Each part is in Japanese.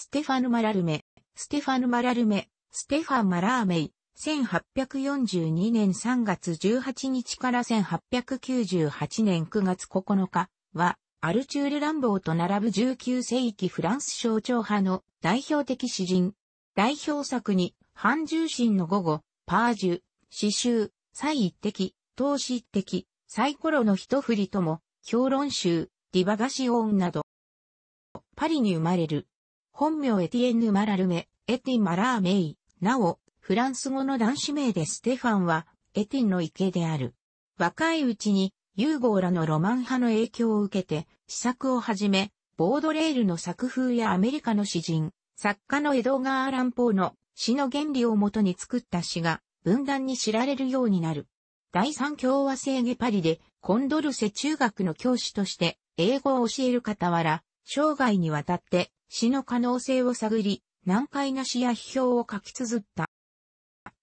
ステファヌ・マラルメ、ステファヌ・マラルメ、ステファン・マラーメイ、1842年3月18日から1898年9月9日は、アルチュール・ランボーと並ぶ19世紀フランス象徴派の代表的詩人。代表作に、半重心の午後、パージュ、詩集、最一滴、投資一滴、サイコロの一振りとも、評論集、ディバガシオーンなど。パリに生まれる本名エティエンヌ・マラルメ、エティ・マラーメイ。なお、フランス語の男子名でステファンは、エティンの池である。若いうちに、ユーゴーラのロマン派の影響を受けて、試作をはじめ、ボードレールの作風やアメリカの詩人、作家のエドガー・アラン・ポーの詩の原理をもとに作った詩が、分断に知られるようになる。第三共和制ゲパリで、コンドルセ中学の教師として、英語を教える傍ら、生涯にわたって死の可能性を探り、難解な死や批評を書き綴った。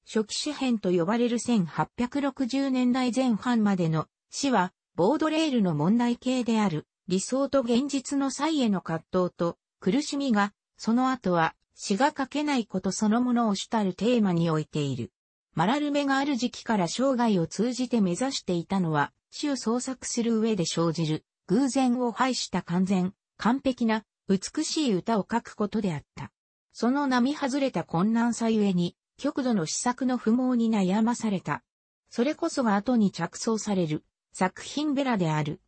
初期詩編と呼ばれる1860年代前半までの詩は、ボードレールの問題形である、理想と現実の際への葛藤と苦しみが、その後は詩が書けないことそのものを主たるテーマに置いている。マラルメがある時期から生涯を通じて目指していたのは、詩を創作する上で生じる、偶然を排した完全、完璧な美しい歌を書くことであった。その並外れた困難さゆえに、極度の試作の不毛に悩まされた。それこそが後に着想される、作品ベラである。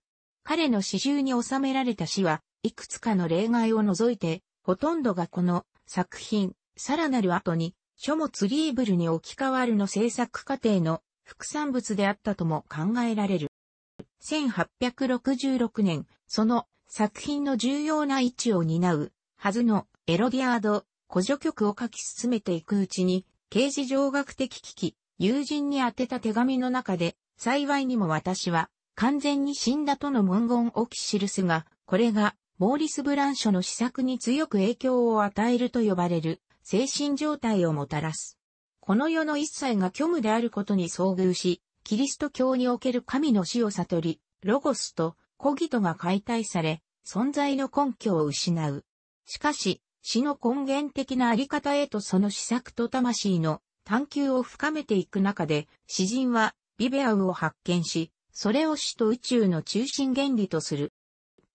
彼の詩集に収められた詩は、いくつかの例外を除いて、ほとんどがこの作品、さらなる後に、書物リーブルに置き換わるの制作過程の副産物であったとも考えられる。1866年、その作品の重要な位置を担うはずのエロディアード、古助曲を書き進めていくうちに、刑事上学的危機、友人に宛てた手紙の中で、幸いにも私は完全に死んだとの文言を記すが、これがモーリス・ブランショの施策に強く影響を与えると呼ばれる精神状態をもたらす。この世の一切が虚無であることに遭遇し、キリスト教における神の死を悟り、ロゴスとコギトが解体され、存在の根拠を失う。しかし、死の根源的なあり方へとその施策と魂の探求を深めていく中で、詩人はビベアウを発見し、それを死と宇宙の中心原理とする。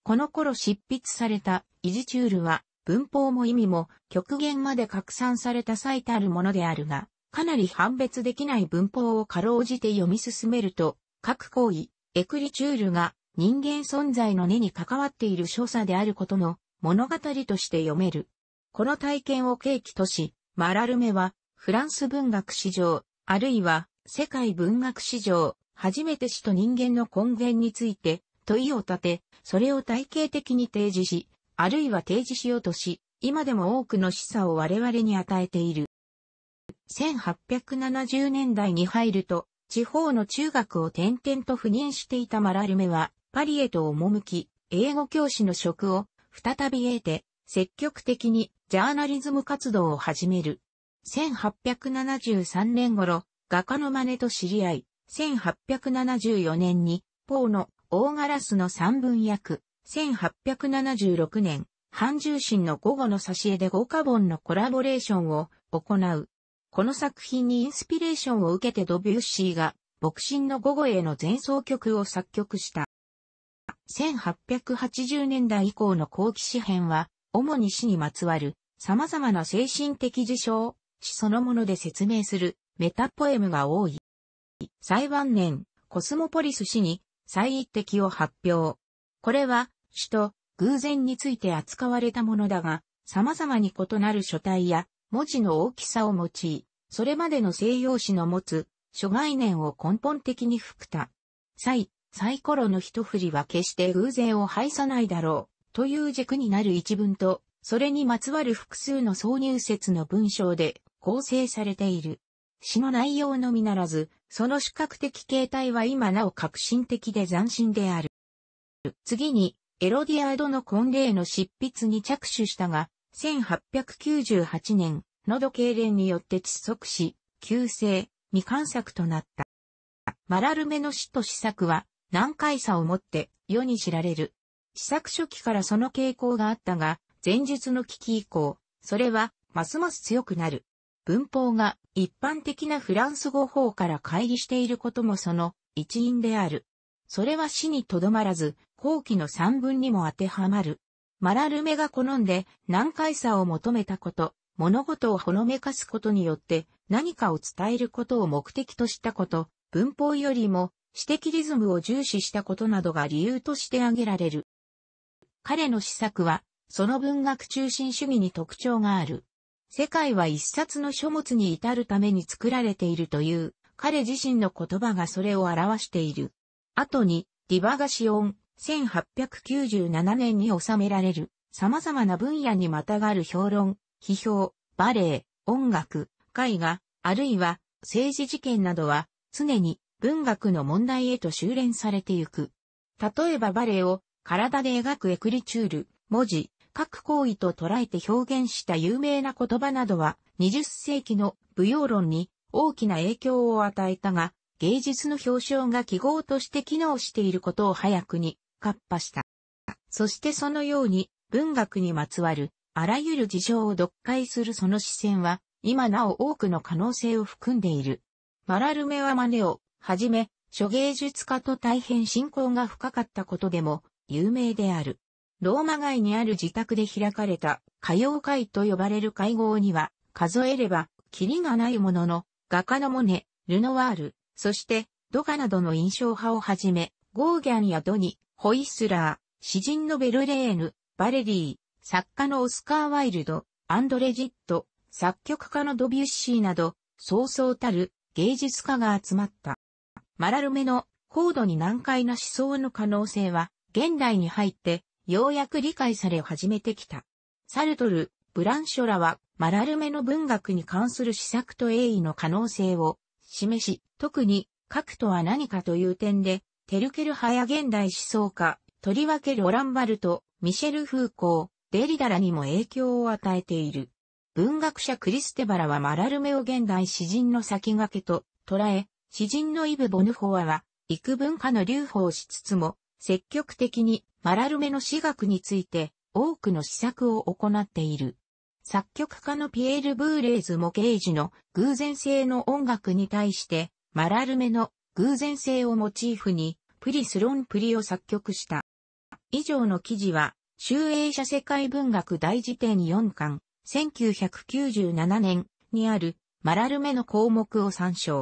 この頃執筆されたイジチュールは文法も意味も極限まで拡散された最たるものであるが、かなり判別できない文法をかろうじて読み進めると、各行為、エクリチュールが人間存在の根に関わっている所作であることの物語として読める。この体験を契機とし、マラルメはフランス文学史上、あるいは世界文学史上、初めて死と人間の根源について問いを立て、それを体系的に提示し、あるいは提示しようとし、今でも多くの示唆を我々に与えている。1870年代に入ると、地方の中学を転々と赴任していたマラルメは、パリへと赴き、英語教師の職を再び得て、積極的にジャーナリズム活動を始める。1873年頃、画家の真似と知り合い、1874年に、ポーの大ガラスの三分役、1876年、半重心の午後の挿絵で5カボンのコラボレーションを行う。この作品にインスピレーションを受けてドビュッシーが、牧神の午後への前奏曲を作曲した。1880年代以降の後期詩編は、主に詩にまつわる、様々な精神的事象、詩そのもので説明する、メタポエムが多い。最晩年、コスモポリス詩に、最一滴を発表。これは、詩と偶然について扱われたものだが、様々に異なる書体や文字の大きさを用い、それまでの西洋史の持つ諸概念を根本的に含た。際、サイコロの一振りは決して偶然を排さないだろう、という軸になる一文と、それにまつわる複数の挿入説の文章で構成されている。詩の内容のみならず、その視覚的形態は今なお革新的で斬新である。次に、エロディアードの婚礼の執筆に着手したが、1898年、喉痙攣によって窒息し、急性、未完作となった。マラルメの死と死作は、難解さをもって世に知られる。試作初期からその傾向があったが、前述の危機以降、それはますます強くなる。文法が一般的なフランス語法から乖離していることもその一因である。それは死にとどまらず、後期の三文にも当てはまる。マラルメが好んで難解さを求めたこと、物事をほのめかすことによって何かを伝えることを目的としたこと、文法よりも指摘リズムを重視したことなどが理由として挙げられる。彼の施策は、その文学中心主義に特徴がある。世界は一冊の書物に至るために作られているという、彼自身の言葉がそれを表している。後に、ディバガシオン、1897年に収められる、様々な分野にまたがる評論、批評、バレエ、音楽、絵画、あるいは政治事件などは、常に文学の問題へと修練されてゆく。例えばバレエを体で描くエクリチュール、文字、各行為と捉えて表現した有名な言葉などは20世紀の舞踊論に大きな影響を与えたが、芸術の表彰が記号として機能していることを早くに活破した。そしてそのように文学にまつわるあらゆる事象を読解するその視線は今なお多くの可能性を含んでいる。マラルメはマネオ、はじめ、諸芸術家と大変親交が深かったことでも有名である。ローマ街にある自宅で開かれた歌謡会と呼ばれる会合には数えればキリがないものの画家のモネ、ルノワール、そしてドガなどの印象派をはじめゴーギャンやドニ、ホイスラー、詩人のベルレーヌ、バレリー、作家のオスカー・ワイルド、アンドレジット、作曲家のドビュッシーなどそうそうたる芸術家が集まった。マラルメの高度に難解な思想の可能性は、現代に入って、ようやく理解され始めてきた。サルトル、ブランショラは、マラルメの文学に関する施策と栄意の可能性を示し、特に、核とは何かという点で、テルケル派や現代思想家、とりわけロランバルト、ミシェル・フーコー、デリダラにも影響を与えている。文学者クリステバラはマラルメを現代詩人の先駆けと捉え、詩人のイブ・ボヌフォアは、幾文化の流法をしつつも、積極的にマラルメの詩学について多くの試作を行っている。作曲家のピエール・ブーレーズもケージの偶然性の音楽に対して、マラルメの偶然性をモチーフに、プリス・ロン・プリを作曲した。以上の記事は、修営社世界文学大辞典4巻、1997年にあるマラルメの項目を参照。